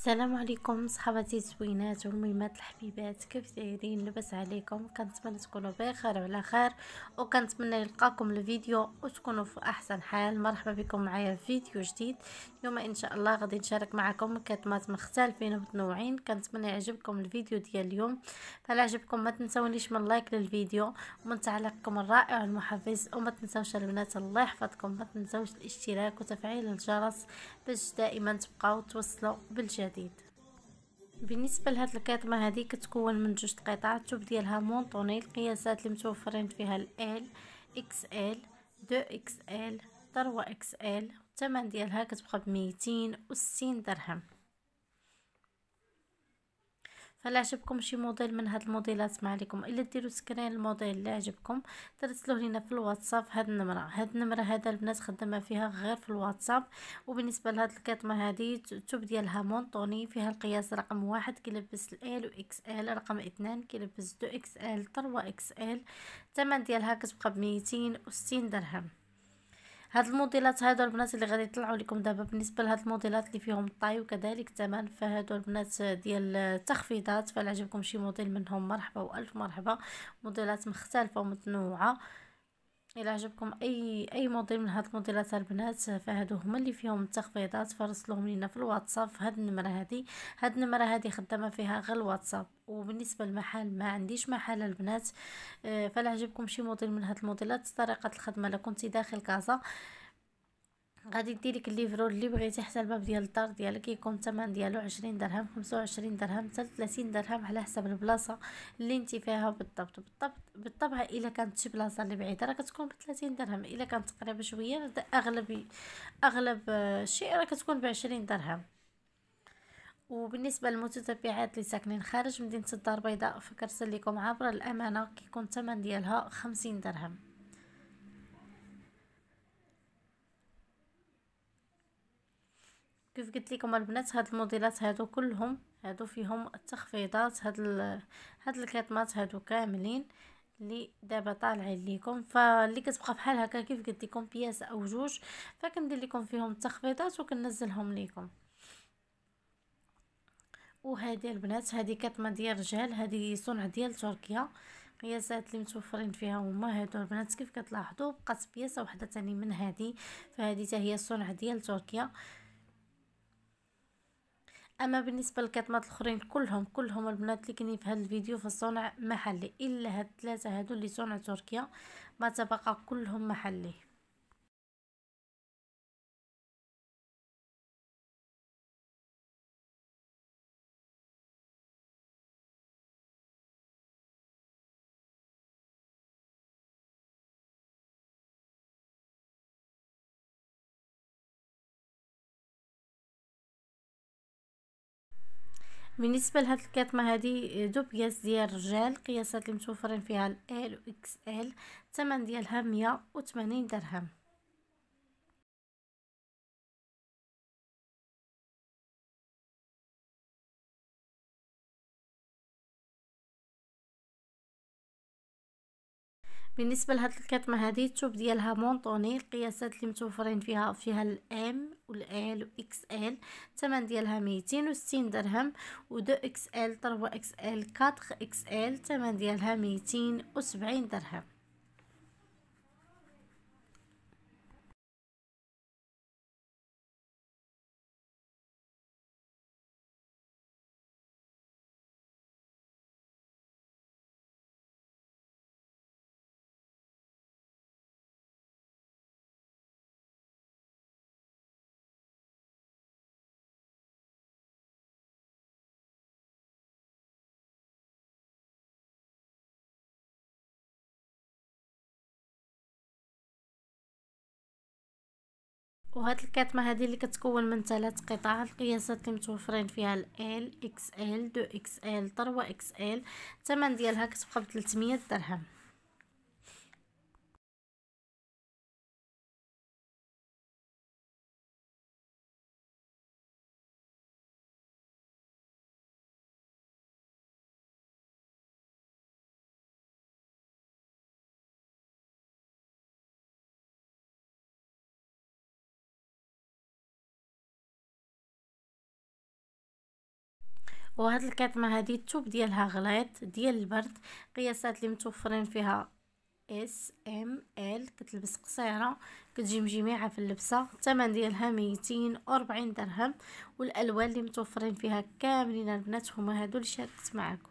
السلام عليكم صحاباتي الزوينات والميمات الحبيبات كيف دايرين لباس عليكم كنتمنى تكونوا بخير وعلى خير وكنتمنى يلقاكم الفيديو وتكونوا في احسن حال مرحبا بكم معايا في فيديو جديد اليوم ان شاء الله غادي نشارك معكم كاتمات مختلفين ومتنوعين كنتمنى يعجبكم الفيديو ديال اليوم فلا عجبكم ما تنسونيش من لايك للفيديو ومن تعليقكم الرائع والمحفز وما تنسوش البنات الله يحفظكم ما تنسوش الاشتراك وتفعيل الجرس باش دائما تبقاو توصلوا بالجديد الجديد بالنسبه لهذه الكاطمه هذه كتكون من جوج قطع التوب ديالها مونطوني القياسات اللي متوفرين فيها ال L XL 2 xl 3 xl الثمن ديالها كتبقى ب 260 درهم فلا عجبكم شي موديل من هاد الموديلات ما عليكم الا ديروا سكرين الموديل اللي عجبكم ترسلوه لينا في الواتساب هاد النمره هاد النمره هذا البنات خدامه فيها غير في الواتساب وبالنسبه لهاد الكاتمه هادي التوب ديالها مونطوني فيها القياس رقم واحد كيلبس ال و اكس ال رقم اثنان كيلبس دو اكس ال تروا اكس ال الثمن ديالها كتبقى ب 260 درهم هاد الموديلات هادو البنات اللي غادي يطلعوا لكم دابا بالنسبه لهاد الموديلات اللي فيهم الطاي وكذلك الثمن فهادو البنات ديال التخفيضات فالعجبكم عجبكم شي موديل منهم مرحبا والف مرحبا موديلات مختلفه ومتنوعه الى عجبكم اي اي موديل من هاد الموديلات البنات فهادو هما اللي فيهم التخفيضات فرسلهم لينا في الواتساب في هاد النمره هادي هاد النمره هادي خدامه فيها غير الواتساب وبالنسبه للمحل ما عنديش محل البنات آه، فلا عجبكم شي موديل من هاد الموديلات طريقه الخدمه لكم كنتي داخل كازا غادي لك الليفرو اللي بغيتي حتى الباب ديال الدار ديالك يكون الثمن ديالو عشرين درهم 25 درهم حتى 30 درهم على حسب البلاصه اللي انت فيها بالضبط بالضبط بالطبع الا كانت شي بلاصه اللي بعيده راه كتكون ب 30 درهم الا كانت قريبه شويه اغلب اغلب شيء راه كتكون ب 20 درهم وبالنسبه للمتتبعات اللي ساكنين خارج مدينه الدار البيضاء فكرسل لكم عبر الامانه كيكون الثمن ديالها 50 درهم كيف قلت لكم البنات هاد الموديلات هادو كلهم هادو فيهم التخفيضات هاد ال... هاد الكيطمات هادو كاملين اللي دابا طالعين ليكم فاللي كتبقى بحال هكا كيف قلت لكم بياس او جوج فكندير لكم فيهم التخفيضات وكنزلهم ليكم وهذه البنات هذه كاتمة ديال رجال هذه صنع ديال تركيا قياسات اللي متوفرين فيها هما هادو البنات كيف كتلاحظوا بقات بياسه وحده ثاني من هذه فهذه حتى هي صنع ديال تركيا اما بالنسبه للكاتمات الاخرين كلهم كلهم البنات اللي كاينين في هذا الفيديو في الصنع محلي الا هاد الثلاثه هادو اللي صنع تركيا ما تبقى كلهم محلي بالنسبه لهاد الكاتمه هادي دو بياس ديال الرجال القياسات اللي متوفرين فيها ال اكس ال تمن ديالها ميه وتمانين درهم بالنسبه لهاد الكتمه هذه التوب ديالها مونطوني القياسات اللي متوفرين فيها فيها الام والال واكس ال الثمن ديالها 260 درهم و2 اكس ال 3 اكس ال 4 اكس ال الثمن ديالها 270 درهم وهاد الكتمة هادي اللي كتكون من ثلاث قطع القياسات اللي متوفرين فيها ال L XL 2XL 3XL الثمن ديالها كتبقى ب 300 درهم وهاد الكتمه هادي التوب ديالها غليظ ديال البرد قياسات اللي متوفرين فيها اس ام ال كتلبس قصيره كتجي مجميعه في اللبسه الثمن ديالها 240 درهم والالوان اللي متوفرين فيها كاملين البنات هما هادو اللي شاركت معاكم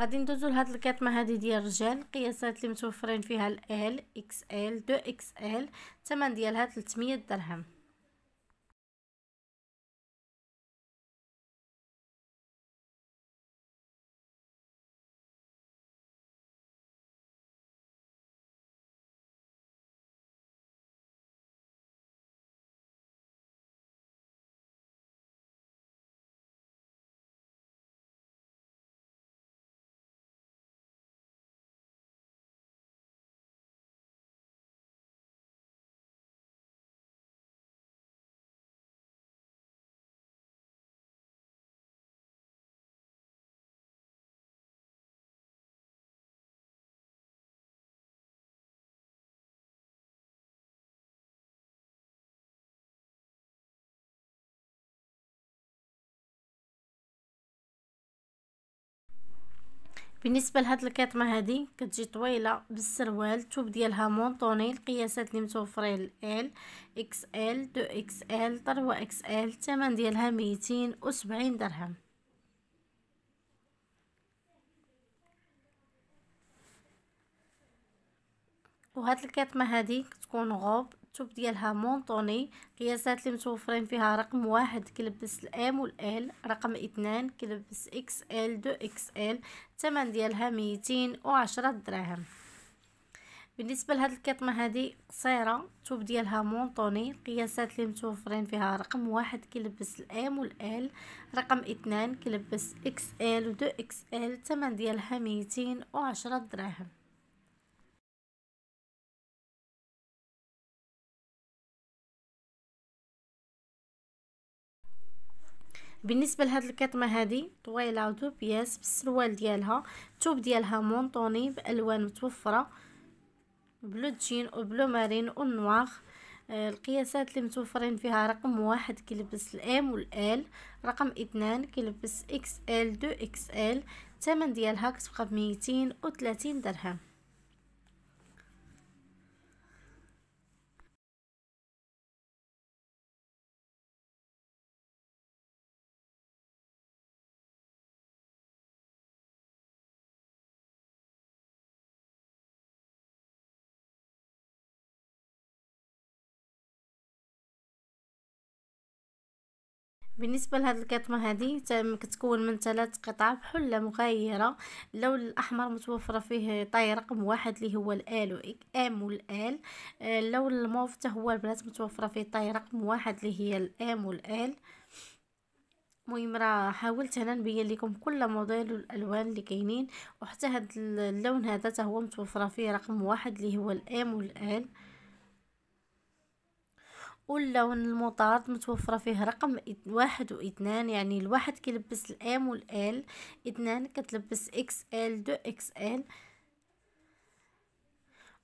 غادي ندوزو لهاد الكاتما هادي ديال الرجال القياسات اللي متوفرين فيها ال اكس ال دو اكس ال الثمن ديالها 300 درهم بالنسبه لهاد الكاتمه هادي كتجي طويله بالسروال توب ديالها مونطوني القياسات اللي متوفرين ال اكس ال دو اكس ال طروه اكس ال الثمن ديالها ميتين وسبعين درهم وهاد الكاتمه هادي كتكون غوب التوب ديالها مونطوني قياسات اللي متوفرين فيها رقم واحد كيلبس الام والال رقم اثنان كيلبس اكس ال دو اكس ال الثمن ديالها ميتين وعشرة دراهم بالنسبه لهاد الكطمه هادي قصيره التوب ديالها مونطوني القياسات اللي متوفرين فيها رقم واحد كيلبس الام والال رقم اثنان كيلبس اكس ال ودو اكس ال الثمن ديالها ميتين وعشرة دراهم بالنسبه لهاد الكتمه هادي طويله بياس بالسروال ديالها الثوب ديالها مونطوني بالوان متوفره بلو جين وبلو مارين والنواغ آه، القياسات اللي متوفرين فيها رقم واحد كيلبس الام والال رقم اثنان كيلبس اكس ال دو اكس ال الثمن ديالها كتبقى بميتين وثلاثين درهم بالنسبه لهاد الكتمه هذه كتكون من ثلاث قطع بحله مغايره اللون الاحمر متوفره فيه طي رقم واحد اللي هو الال ام والال آه، اللون الموف حتى هو البنات متوفره فيه طي رقم واحد اللي هي الام والال المهم راه حاولت هنا نبين لكم كل موديل والالوان اللي كاينين وحتى هاد اللون هذا حتى هو متوفره فيه رقم واحد اللي هو الام والال واللون المطارد متوفرة فيه رقم واحد واثنان يعني الواحد كيلبس الام والال اثنان كتلبس اكس ال دو اكس ال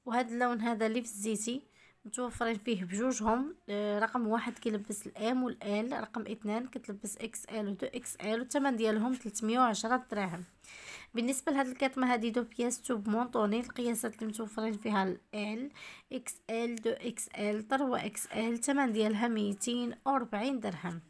وهذا اللون هذا لي في الزيتي متوفرين فيه بجوجهم آه، رقم واحد كيلبس الام والال رقم اثنان كتلبس اكس ال ودو اكس ال والثمن ديالهم 310 دراهم بالنسبه لهاد الكاتمه هادي دو بياس توب مونطوني القياسات اللي متوفرين فيها ال اكس ال دو اكس ال 3 اكس ال الثمن ديالها 240 درهم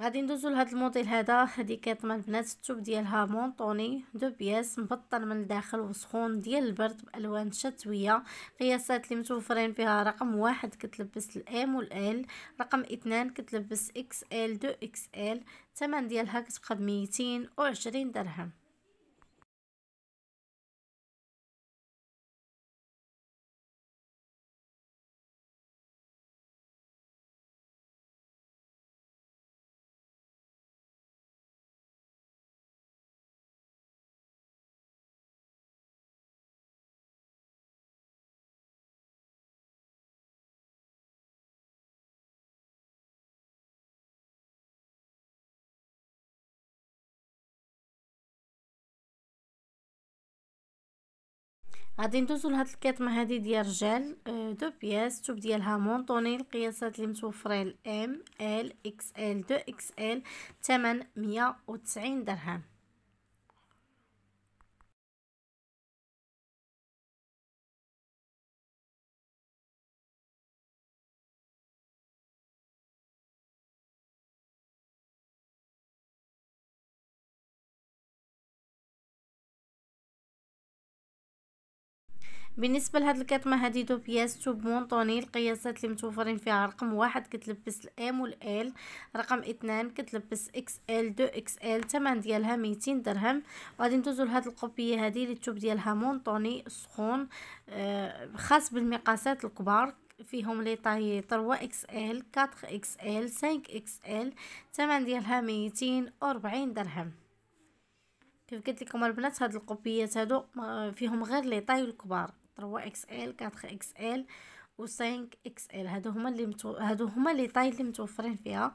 غادي ندوزو لهاد الموديل هذا هادي كيطمع البنات التوب ديالها مونطوني دو بياس مبطل من الداخل وسخون ديال البرد بالوان شتويه قياسات اللي متوفرين فيها رقم واحد كتلبس الام والال رقم اثنان كتلبس اكس ال دو اكس ال تمن ديالها كتبقى ب 220 درهم غادي ندوزو لهاد الكتمه هادي ديال رجال آه، دو بياس توب ديالها مونطوني القياسات اللي متوفرين ام ال اكس ال دو اكس ال ثمن مية وتسعين درهم بالنسبه لهاد الكتمه هادي دو بياس تو بونطوني القياسات اللي متوفرين فيها رقم واحد كتلبس الام والال رقم اثنان كتلبس اكس ال دو اكس ال الثمن ديالها ميتين درهم وغادي ندوزو لهاد القبيه هادي اللي التوب ديالها مونطوني سخون آه، خاص بالمقاسات الكبار فيهم لي طاي 3 اكس ال 4 اكس ال 5 اكس ال الثمن ديالها ميتين وربعين درهم كيف قلت لكم البنات هاد القبيات هادو آه، فيهم غير لي طاي الكبار 3 اكس ال 4 اكس ال و 5 اكس ال هادو هما اللي متو... هادو هما لي طاي اللي متوفرين فيها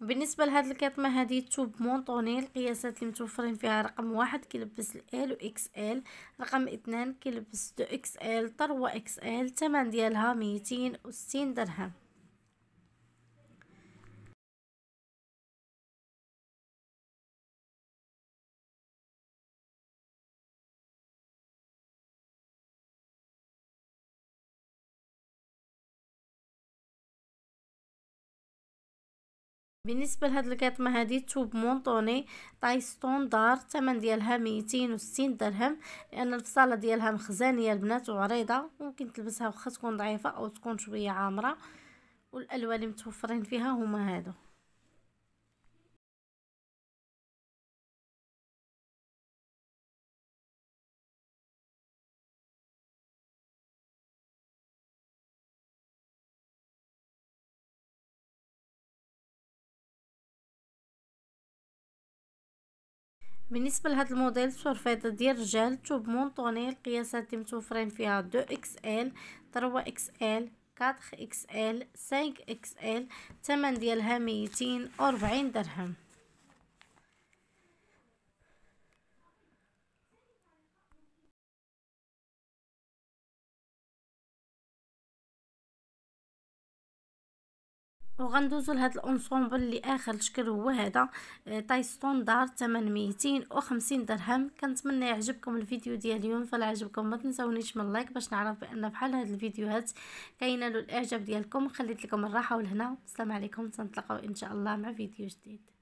بالنسبه لهاد الكاتمه هادي توب مونطوني القياسات اللي متوفرين فيها رقم واحد كيلبس ال و اكس ال رقم اثنان كيلبس دو اكس ال 3 اكس ال الثمن ديالها 260 درهم بالنسبه لهاد الكاطمه هادي توب مونطوني طاي ستوندار الثمن ديالها ميتين وستين درهم لان الفصاله ديالها مخزانيه البنات وعريضه ممكن تلبسها واخا تكون ضعيفه او تكون شويه عامره والالوان اللي متوفرين فيها هما هادو بالنسبه لهذا الموديل الشرفيطه ديال الرجال توب مونطوني القياسات اللي متوفرين فيها 2 اكس ال 3 اكس ال 4 اكس ال 5 اكس ال الثمن ديالها 240 درهم وغندوزو لهاد الانصومبل اخر شكل هو هذا طاي ستوندار 850 درهم كنتمنى يعجبكم الفيديو ديال اليوم فلا عجبكم ما تنساونيش من لايك باش نعرف بان بحال هاد الفيديوهات كينالوا الاعجاب ديالكم خليت لكم الراحه والهنا السلام عليكم تنتلاقاو ان شاء الله مع فيديو جديد